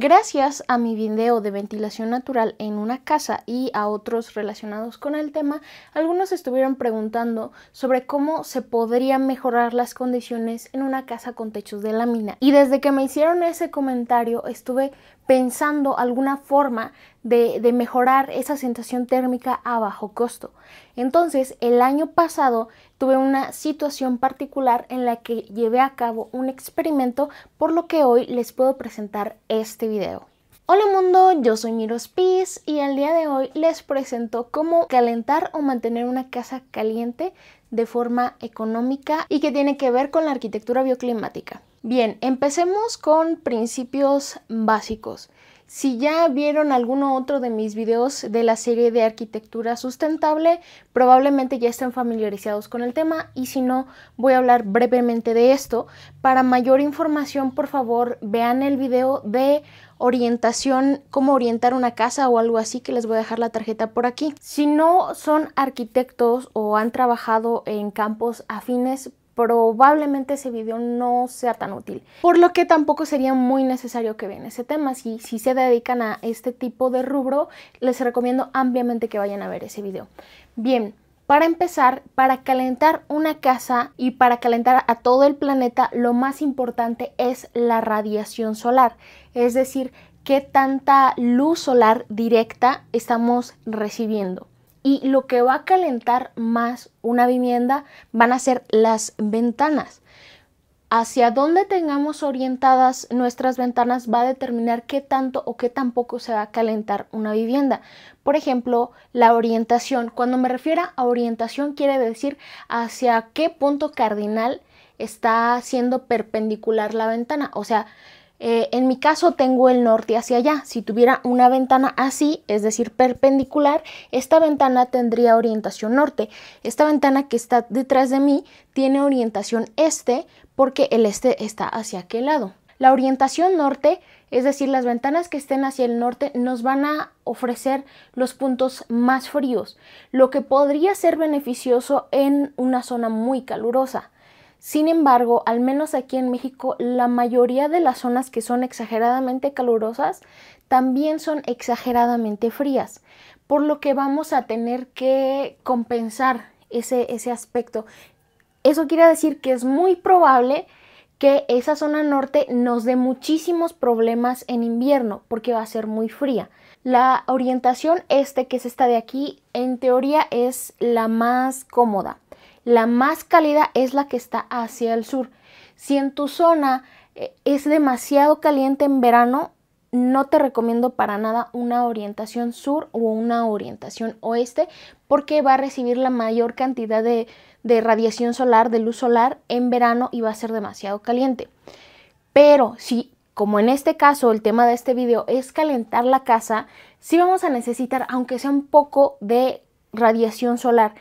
Gracias a mi video de ventilación natural en una casa y a otros relacionados con el tema, algunos estuvieron preguntando sobre cómo se podrían mejorar las condiciones en una casa con techos de lámina. Y desde que me hicieron ese comentario estuve pensando alguna forma de, mejorar esa sensación térmica a bajo costo. Entonces, el año pasado tuve una situación particular en la que llevé a cabo un experimento, por lo que hoy les puedo presentar este video. Hola mundo, yo soy Miros Piz y el día de hoy les presento cómo calentar o mantener una casa caliente de forma económica y que tiene que ver con la arquitectura bioclimática. Bien, empecemos con principios básicos. Si ya vieron alguno otro de mis videos de la serie de arquitectura sustentable, probablemente ya estén familiarizados con el tema y si no, voy a hablar brevemente de esto. Para mayor información, por favor, vean el video de orientación, cómo orientar una casa o algo así, que les voy a dejar la tarjeta por aquí. Si no son arquitectos o han trabajado en campos afines, probablemente ese video no sea tan útil. Por lo que tampoco sería muy necesario que vean ese tema. Si, si se dedican a este tipo de rubro, les recomiendo ampliamente que vayan a ver ese video. Bien, para empezar, para calentar una casa y para calentar a todo el planeta, lo más importante es la radiación solar, es decir, qué tanta luz solar directa estamos recibiendo y lo que va a calentar más una vivienda van a ser las ventanas. Hacia dónde tengamos orientadas nuestras ventanas va a determinar qué tanto o qué tan poco se va a calentar una vivienda. Por ejemplo, la orientación. Cuando me refiero a orientación quiere decir hacia qué punto cardinal está siendo perpendicular la ventana. O sea, eh, en mi caso tengo el norte hacia allá. Si tuviera una ventana así, es decir, perpendicular, esta ventana tendría orientación norte. Esta ventana que está detrás de mí tiene orientación este porque el este está hacia aquel lado. La orientación norte, es decir, las ventanas que estén hacia el norte, nos van a ofrecer los puntos más fríos, lo que podría ser beneficioso en una zona muy calurosa. Sin embargo, al menos aquí en México, la mayoría de las zonas que son exageradamente calurosas también son exageradamente frías, por lo que vamos a tener que compensar ese, aspecto. Eso quiere decir que es muy probable que esa zona norte nos dé muchísimos problemas en invierno porque va a ser muy fría. La orientación este, que es esta de aquí, en teoría es la más cómoda. La más cálida es la que está hacia el sur. Si en tu zona eh, es demasiado caliente en verano, no te recomiendo para nada una orientación sur o una orientación oeste porque va a recibir la mayor cantidad de, radiación solar, de luz solar en verano y va a ser demasiado caliente. Pero si como en este caso el tema de este video es calentar la casa, sí vamos a necesitar, aunque sea un poco de radiación solar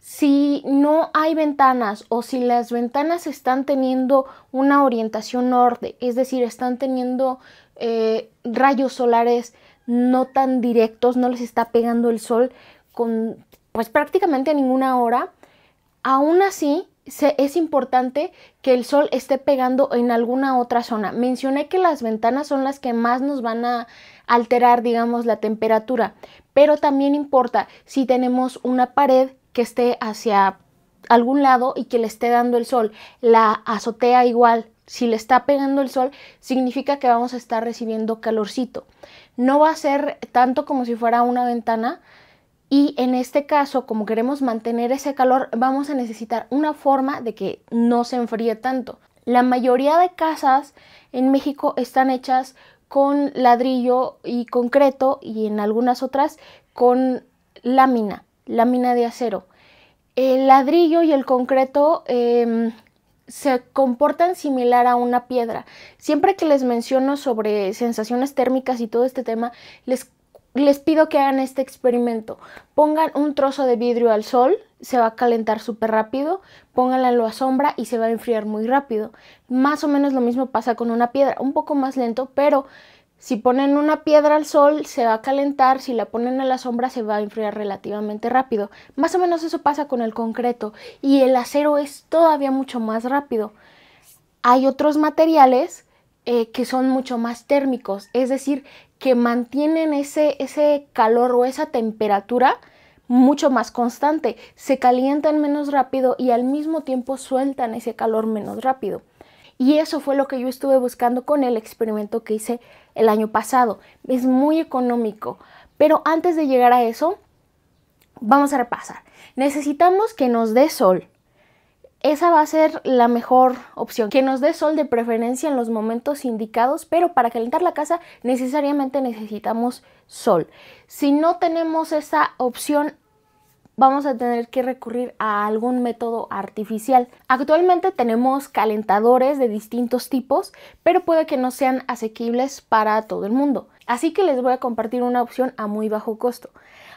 si no hay ventanas o si las ventanas están teniendo una orientación norte, es decir, están teniendo eh, rayos solares no tan directos, no les está pegando el sol con pues prácticamente a ninguna hora, aún así es importante que el sol esté pegando en alguna otra zona. Mencioné que las ventanas son las que más nos van a alterar, digamos, la temperatura, pero también importa si tenemos una pared que esté hacia algún lado y que le esté dando el sol. La azotea igual, si le está pegando el sol, significa que vamos a estar recibiendo calorcito. No va a ser tanto como si fuera una ventana y en este caso, como queremos mantener ese calor, vamos a necesitar una forma de que no se enfríe tanto. La mayoría de casas en México están hechas con ladrillo y concreto y en algunas otras con lámina lámina de acero. El ladrillo y el concreto em, se comportan similar a una piedra. Siempre que les menciono sobre sensaciones térmicas y todo este tema, les, les pido que hagan este experimento. Pongan un trozo de vidrio al sol, se va a calentar súper rápido, pónganlo a sombra y se va a enfriar muy rápido. Más o menos lo mismo pasa con una piedra, un poco más lento, pero si ponen una piedra al sol se va a calentar, si la ponen a la sombra se va a enfriar relativamente rápido. Más o menos eso pasa con el concreto y el acero es todavía mucho más rápido. Hay otros materiales eh, que son mucho más térmicos, es decir, que mantienen ese, ese calor o esa temperatura mucho más constante, se calientan menos rápido y al mismo tiempo sueltan ese calor menos rápido. Y eso fue lo que yo estuve buscando con el experimento que hice el año pasado. Es muy económico. Pero antes de llegar a eso, vamos a repasar. Necesitamos que nos dé sol. Esa va a ser la mejor opción. Que nos dé sol de preferencia en los momentos indicados, pero para calentar la casa necesariamente necesitamos sol. Si no tenemos esa opción vamos a tener que recurrir a algún método artificial. Actualmente tenemos calentadores de distintos tipos, pero puede que no sean asequibles para todo el mundo. Así que les voy a compartir una opción a muy bajo costo.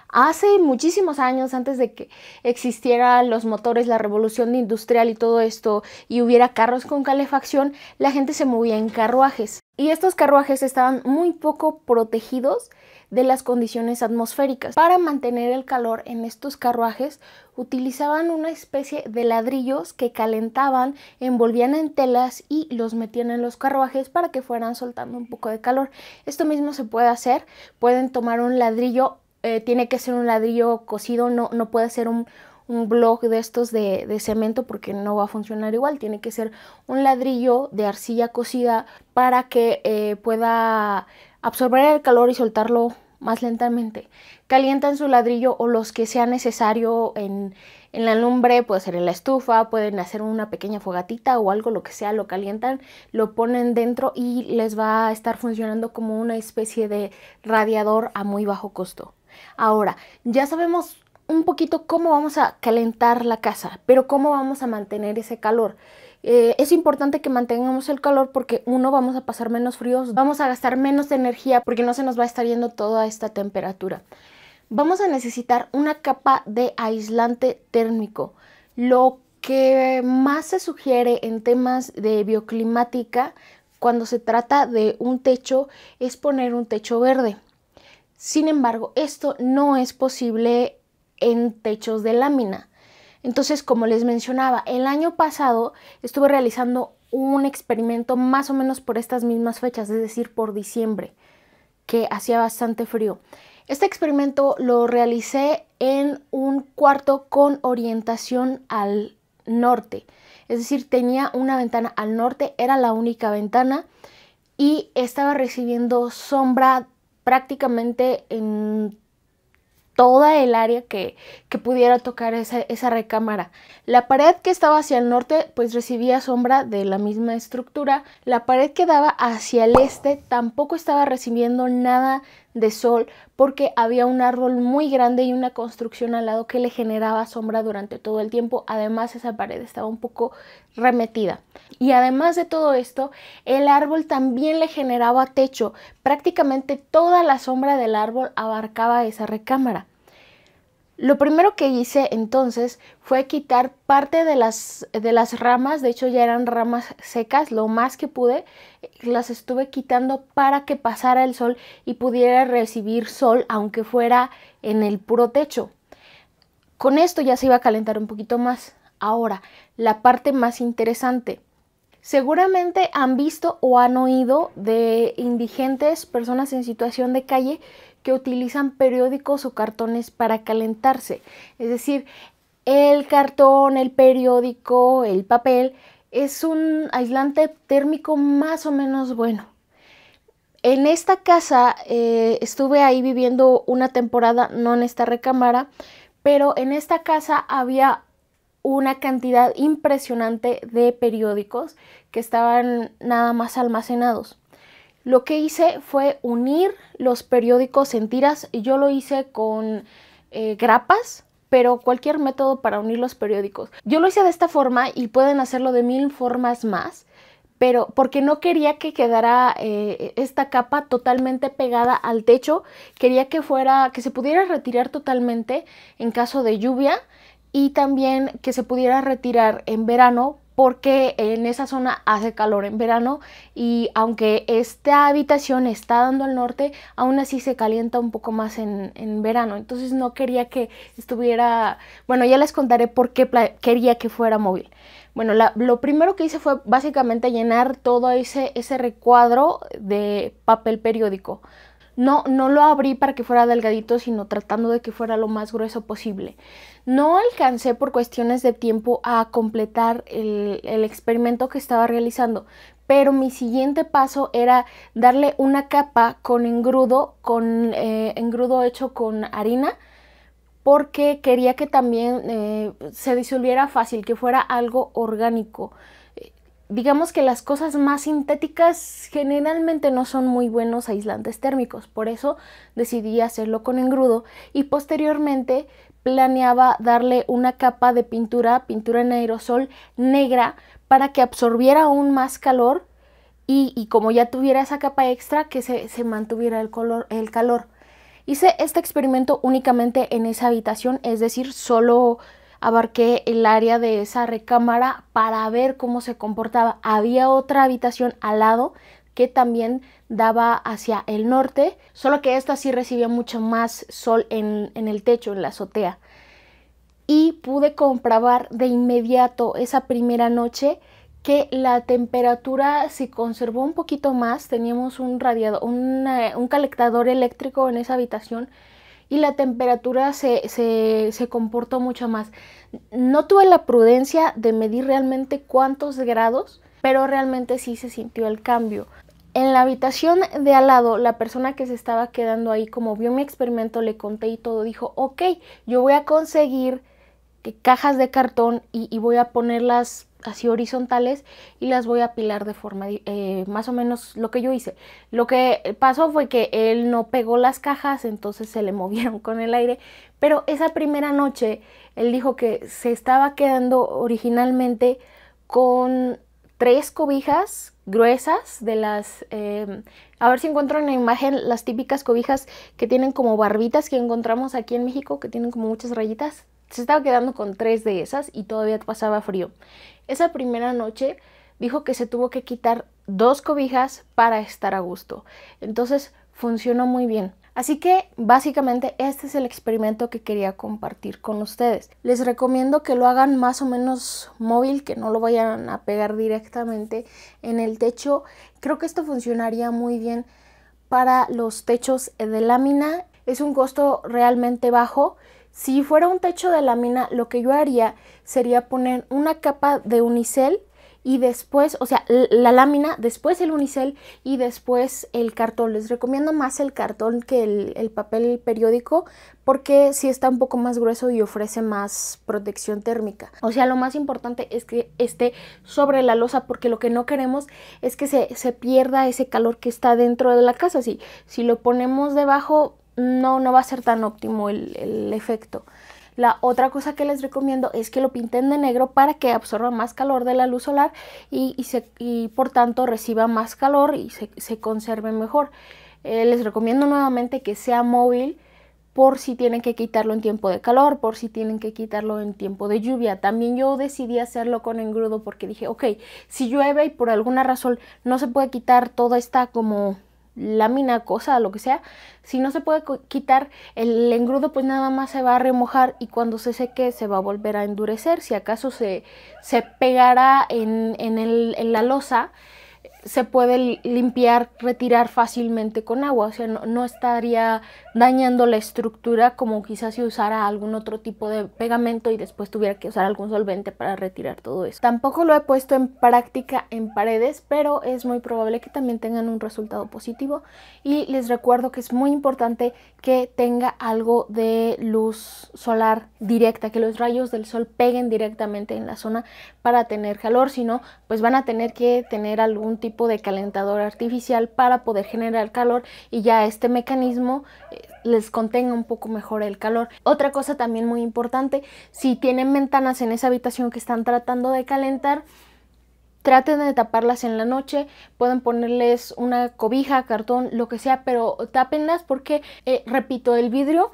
Hace muchísimos años, antes de que existieran los motores, la revolución industrial y todo esto, y hubiera carros con calefacción, la gente se movía en carruajes. Y estos carruajes estaban muy poco protegidos de las condiciones atmosféricas. Para mantener el calor en estos carruajes utilizaban una especie de ladrillos que calentaban, envolvían en telas y los metían en los carruajes para que fueran soltando un poco de calor. Esto mismo se puede hacer, pueden tomar un ladrillo, eh, tiene que ser un ladrillo cocido, no, no puede ser un, un blog de estos de, cemento porque no va a funcionar igual. Tiene que ser un ladrillo de arcilla cocida para que eh, pueda absorber el calor y soltarlo más lentamente. Calientan su ladrillo o los que sea necesario en, en, la lumbre, puede ser en la estufa, pueden hacer una pequeña fogatita o algo, lo que sea, lo calientan, lo ponen dentro y les va a estar funcionando como una especie de radiador a muy bajo costo. Ahora, ya sabemos un poquito cómo vamos a calentar la casa, pero cómo vamos a mantener ese calor. Eh, es importante que mantengamos el calor porque uno vamos a pasar menos fríos, vamos a gastar menos energía porque no se nos va a estar yendo toda esta temperatura. Vamos a necesitar una capa de aislante térmico. Lo que más se sugiere en temas de bioclimática cuando se trata de un techo es poner un techo verde. Sin embargo, esto no es posible en techos de lámina. Entonces, como les mencionaba, el año pasado estuve realizando un experimento más o menos por estas mismas fechas, es decir, por diciembre, que hacía bastante frío. Este experimento lo realicé en un cuarto con orientación al norte. Es decir, tenía una ventana al norte, era la única ventana y estaba recibiendo sombra prácticamente en toda el área que, pudiera tocar esa, esa, recámara. La pared que estaba hacia el norte pues recibía sombra de la misma estructura. La pared que daba hacia el este tampoco estaba recibiendo nada de sol porque había un árbol muy grande y una construcción al lado que le generaba sombra durante todo el tiempo. Además esa pared estaba un poco remetida. Y además de todo esto, el árbol también le generaba techo. Prácticamente toda la sombra del árbol abarcaba esa recámara. Lo primero que hice entonces fue quitar parte de las, ramas, de hecho ya eran ramas secas, lo más que pude, las estuve quitando para que pasara el sol y pudiera recibir sol aunque fuera en el puro techo. Con esto ya se iba a calentar un poquito más. Ahora, la parte más interesante. Seguramente han visto o han oído de indigentes, personas en situación de calle, que utilizan periódicos o cartones para calentarse. Es decir, el cartón, el periódico, el papel es un aislante térmico más o menos bueno. En esta casa eh, estuve ahí viviendo una temporada, no en esta recámara, pero en esta casa había una cantidad impresionante de periódicos que estaban nada más almacenados. Lo que hice fue unir los periódicos en tiras. Yo lo hice con eh, grapas, pero cualquier método para unir los periódicos. Yo lo hice de esta forma y pueden hacerlo de mil formas más, pero porque no quería que quedara eh, esta capa totalmente pegada al techo, quería que fuera, que se pudiera retirar totalmente en caso de lluvia y también que se pudiera retirar en verano porque en esa zona hace calor en verano y aunque esta habitación está dando al norte, aún así se calienta un poco más en, verano. Entonces no quería que estuviera, bueno, ya les contaré por qué quería que fuera móvil. Bueno, lo primero que hice fue básicamente llenar todo ese, ese recuadro de papel periódico. No, no lo abrí para que fuera delgadito, sino tratando de que fuera lo más grueso posible. No alcancé por cuestiones de tiempo a completar el, experimento que estaba realizando, pero mi siguiente paso era darle una capa con engrudo, con eh, engrudo hecho con harina, porque quería que también eh, se disolviera fácil, que fuera algo orgánico digamos que las cosas más sintéticas generalmente no son muy buenos aislantes térmicos, por eso decidí hacerlo con engrudo y posteriormente planeaba darle una capa de pintura, pintura en aerosol negra, para que absorbiera aún más calor y, como ya tuviera esa capa extra, que se, se mantuviera el, color, el calor. Hice este experimento únicamente en esa habitación, es decir, solo abarqué el área de esa recámara para ver cómo se comportaba. Había otra habitación al lado que también daba hacia el norte, solo que esta sí recibía mucho más sol en, el techo, en la azotea. Y pude comprobar de inmediato esa primera noche que la temperatura se conservó un poquito más. Teníamos un radiador, un, eh, un calentador eléctrico en esa habitación y la temperatura se, se, se comportó mucho más. No tuve la prudencia de medir realmente cuántos grados, pero realmente sí se sintió el cambio. En la habitación de al lado, la persona que se estaba quedando ahí, como vio mi experimento, le conté y todo, dijo, ok, yo voy a conseguir cajas de cartón y voy a ponerlas así horizontales y las voy a apilar de forma eh, más o menos lo que yo hice. Lo que pasó fue que él no pegó las cajas, entonces se le movieron con el aire, pero esa primera noche él dijo que se estaba quedando originalmente con tres cobijas gruesas de las... Em, a ver si encuentro en la imagen las típicas cobijas que tienen como barbitas que encontramos aquí en México, que tienen como muchas rayitas. Se estaba quedando con tres de esas y todavía pasaba frío. Esa primera noche dijo que se tuvo que quitar dos cobijas para estar a gusto. Entonces funcionó muy bien. Así que básicamente este es el experimento que quería compartir con ustedes. Les recomiendo que lo hagan más o menos móvil, que no lo vayan a pegar directamente en el techo. Creo que esto funcionaría muy bien para los techos de lámina. Es un costo realmente bajo si fuera un techo de lámina, lo que yo haría sería poner una capa de unicel y después, o sea, la lámina, después el unicel y después el cartón. Les recomiendo más el cartón que el, papel periódico porque si sí está un poco más grueso y ofrece más protección térmica. O sea, lo más importante es que esté sobre la losa porque lo que no queremos es que se, pierda ese calor que está dentro de la casa. si lo ponemos debajo no, no va a ser tan óptimo el, efecto. La otra cosa que les recomiendo es que lo pinten de negro para que absorba más calor de la luz solar y, se, por tanto reciba más calor y se, conserve mejor. Eh, les recomiendo nuevamente que sea móvil por si tienen que quitarlo en tiempo de calor, por si tienen que quitarlo en tiempo de lluvia. También yo decidí hacerlo con engrudo porque dije, ok, si llueve y por alguna razón no se puede quitar toda esta como lámina, cosa, lo que sea, si no se puede quitar el engrudo, pues nada más se va a remojar y cuando se seque se va a volver a endurecer. Si acaso se, se pegará en, en, el, en la losa se puede limpiar, retirar fácilmente con agua, o sea, no, estaría dañando la estructura como quizás si usara algún otro tipo de pegamento y después tuviera que usar algún solvente para retirar todo eso. Tampoco lo he puesto en práctica en paredes, pero es muy probable que también tengan un resultado positivo y les recuerdo que es muy importante que tenga algo de luz solar directa, que los rayos del sol peguen directamente en la zona para tener calor, si no, pues van a tener que tener algún tipo de calentador artificial para poder generar calor y ya este mecanismo eh, les contenga un poco mejor el calor. Otra cosa también muy importante, si tienen ventanas en esa habitación que están tratando de calentar, Traten de taparlas en la noche, pueden ponerles una cobija, cartón, lo que sea, pero tápenlas porque, eh, repito, el vidrio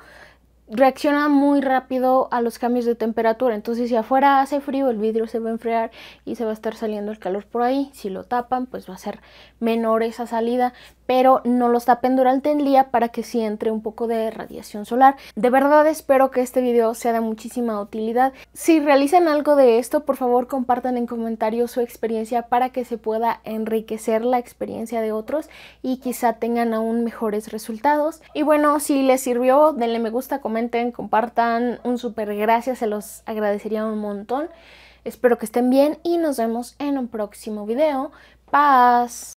reacciona muy rápido a los cambios de temperatura. Entonces, si afuera hace frío, el vidrio se va a enfriar y se va a estar saliendo el calor por ahí. Si lo tapan, pues va a ser menor esa salida pero no los tapen durante el día para que sí entre un poco de radiación solar. De verdad espero que este video sea de muchísima utilidad. Si realizan algo de esto, por favor compartan en comentarios su experiencia para que se pueda enriquecer la experiencia de otros y quizá tengan aún mejores resultados. Y bueno, si les sirvió, denle me gusta, comenten, compartan, un súper gracias, se los agradecería un montón. Espero que estén bien y nos vemos en un próximo video. Paz.